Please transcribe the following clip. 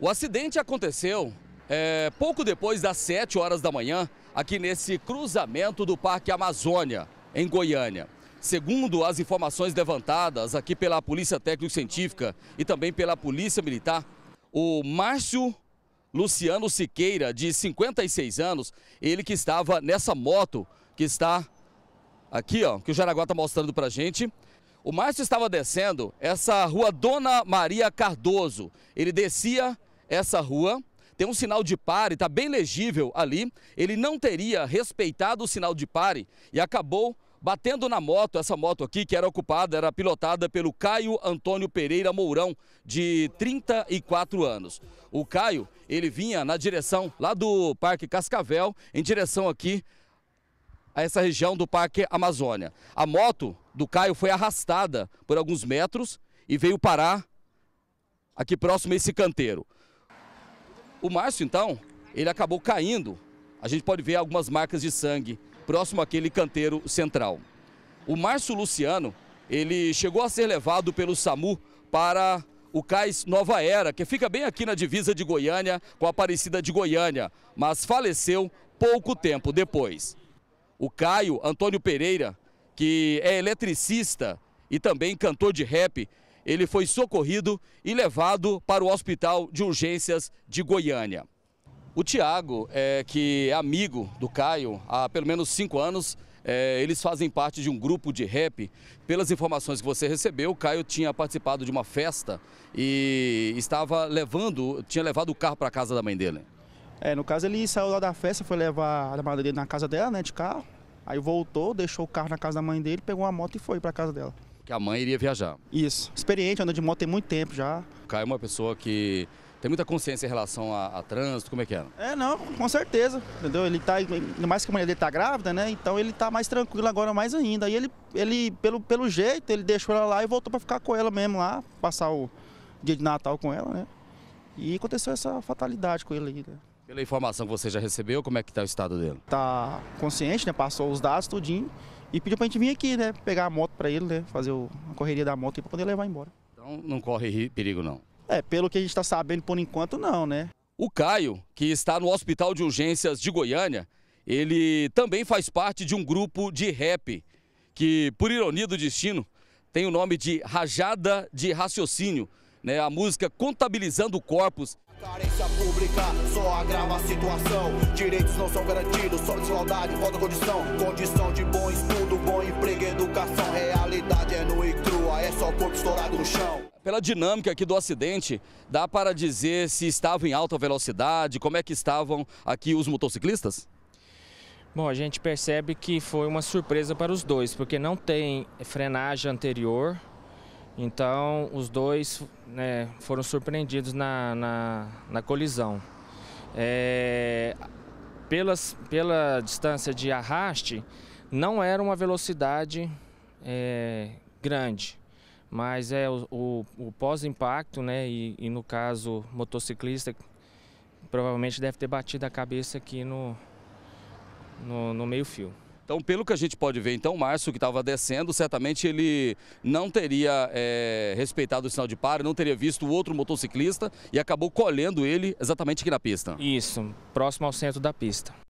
O acidente aconteceu é, pouco depois das 7 horas da manhã, aqui nesse cruzamento do Parque Amazônia, em Goiânia. Segundo as informações levantadas aqui pela Polícia Técnico-Científica e também pela Polícia Militar, o Márcio Luciano Siqueira, de 56 anos, ele que estava nessa moto que está aqui, ó, que o Jaraguá está mostrando para a gente. O Márcio estava descendo essa rua Dona Maria Cardoso. Ele descia essa rua, tem um sinal de pare, está bem legível ali. Ele não teria respeitado o sinal de pare e acabou batendo na moto, essa moto aqui que era ocupada, era pilotada pelo Caio Antônio Pereira Mourão, de 34 anos. O Caio, ele vinha na direção lá do Parque Cascavel, em direção aqui a essa região do Parque Amazônia. A moto do Caio foi arrastada por alguns metros e veio parar aqui próximo a esse canteiro. O Márcio, então, ele acabou caindo. A gente pode ver algumas marcas de sangue próximo àquele canteiro central. O Márcio Luciano, ele chegou a ser levado pelo SAMU para o cais Nova Era, que fica bem aqui na divisa de Goiânia com a Aparecida de Goiânia, mas faleceu pouco tempo depois. O Caio Antônio Pereira, que é eletricista e também cantor de rap, ele foi socorrido e levado para o Hospital de Urgências de Goiânia. O Tiago, é, que é amigo do Caio há pelo menos cinco anos, é, eles fazem parte de um grupo de rap. Pelas informações que você recebeu, o Caio tinha participado de uma festa e estava levando, tinha levado o carro para a casa da mãe dele. É, no caso ele saiu lá da festa, foi levar a madrinha na casa dela, né, de carro. Aí voltou, deixou o carro na casa da mãe dele, pegou uma moto e foi para a casa dela que a mãe iria viajar. Isso. Experiente, anda de moto tem muito tempo já. O Caio é uma pessoa que tem muita consciência em relação a, a trânsito, como é que é? É, não, com certeza, entendeu? Ele tá, ainda mais que a mulher dele tá grávida, né? Então ele tá mais tranquilo agora, mais ainda. E ele, ele pelo, pelo jeito, ele deixou ela lá e voltou para ficar com ela mesmo lá, passar o dia de Natal com ela, né? E aconteceu essa fatalidade com ele aí, né? Pela informação que você já recebeu, como é que tá o estado dele? Tá consciente, né? Passou os dados, tudinho. E pediu pra gente vir aqui, né? Pegar a moto pra ele, né? Fazer a correria da moto pra poder levar embora. Então não corre perigo, não? É, pelo que a gente tá sabendo por enquanto, não, né? O Caio, que está no Hospital de Urgências de Goiânia, ele também faz parte de um grupo de rap que, por ironia do destino, tem o nome de Rajada de Raciocínio, né? a música Contabilizando Corpos. Carência pública só agrava a situação. Direitos não são garantidos, só desigualdade, falta condição. Condição de bom estudo, bom emprego, educação. Realidade é nua e crua, é só corpo estourado no chão. Pela dinâmica aqui do acidente, dá para dizer se estava em alta velocidade, como é que estavam aqui os motociclistas? Bom, a gente percebe que foi uma surpresa para os dois, porque não tem frenagem anterior, então, os dois né, foram surpreendidos na, na, na colisão. É, pelas, pela distância de arraste, não era uma velocidade é, grande, mas é o, o, o pós-impacto, né, e, e, no caso motociclista, provavelmente deve ter batido a cabeça aqui no, no, no meio-fio. Então, pelo que a gente pode ver, então, o Márcio, que estava descendo, certamente ele não teria é, respeitado o sinal de paro, não teria visto o outro motociclista e acabou colhendo ele exatamente aqui na pista. Isso, próximo ao centro da pista.